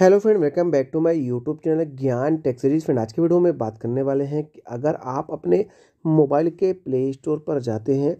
hello friend welcome back to my YouTube channel Gyan tech series series friend आज के video में बात करने वाले हैं कि अगर आप अपने मोबाइल के प्ले स्टोर पर जाते हैं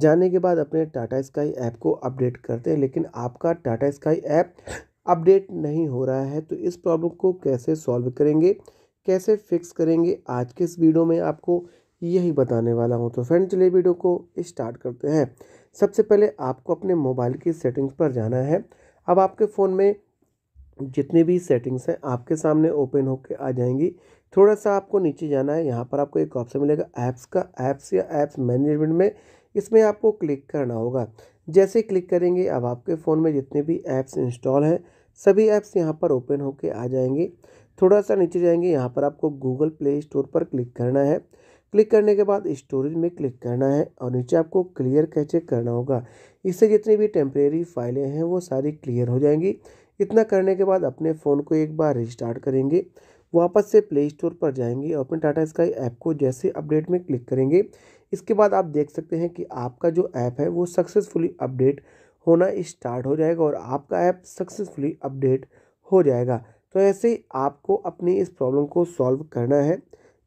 जाने के बाद अपने टाटा स्काई ऐप को अपडेट करते हैं लेकिन आपका टाटा स्काई ऐप अपडेट नहीं हो रहा है तो इस प्रॉब्लम को कैसे सॉल्व करेंगे कैसे फिक्स करेंगे आज के इस वीडियो में आपको यही बताने वाला हूँ तो फ्रेंड चलिए वीडियो को स्टार्ट करते हैं सबसे पहले आपको अपने मोबाइल की सेटिंग्स पर जाना है अब आपके फ़ोन में जितनी भी सेटिंग्स हैं आपके सामने ओपन होकर आ जाएंगी थोड़ा सा आपको नीचे जाना है यहाँ पर आपको एक ऑप्शन मिलेगा ऐप्स का ऐप्स या ऐप्स मैनेजमेंट में इसमें आपको क्लिक करना होगा जैसे क्लिक करेंगे अब आपके फ़ोन में जितने भी ऐप्स इंस्टॉल हैं सभी ऐप्स यहाँ पर ओपन होकर आ जाएंगे थोड़ा सा नीचे जाएंगे यहाँ पर आपको गूगल प्ले स्टोर पर क्लिक करना है क्लिक करने के बाद स्टोरेज में क्लिक करना है और नीचे आपको क्लियर कैचे करना होगा इससे जितनी भी टेम्परेरी फाइलें हैं वो सारी क्लियर हो जाएंगी इतना करने के बाद अपने फ़ोन को एक बार रिस्टार्ट करेंगे वापस से प्ले स्टोर पर जाएंगे और अपने टाटा स्काई ऐप को जैसे अपडेट में क्लिक करेंगे इसके बाद आप देख सकते हैं कि आपका जो ऐप है वो सक्सेसफुली अपडेट होना स्टार्ट हो जाएगा और आपका ऐप सक्सेसफुली अपडेट हो जाएगा तो ऐसे ही आपको अपनी इस प्रॉब्लम को सॉल्व करना है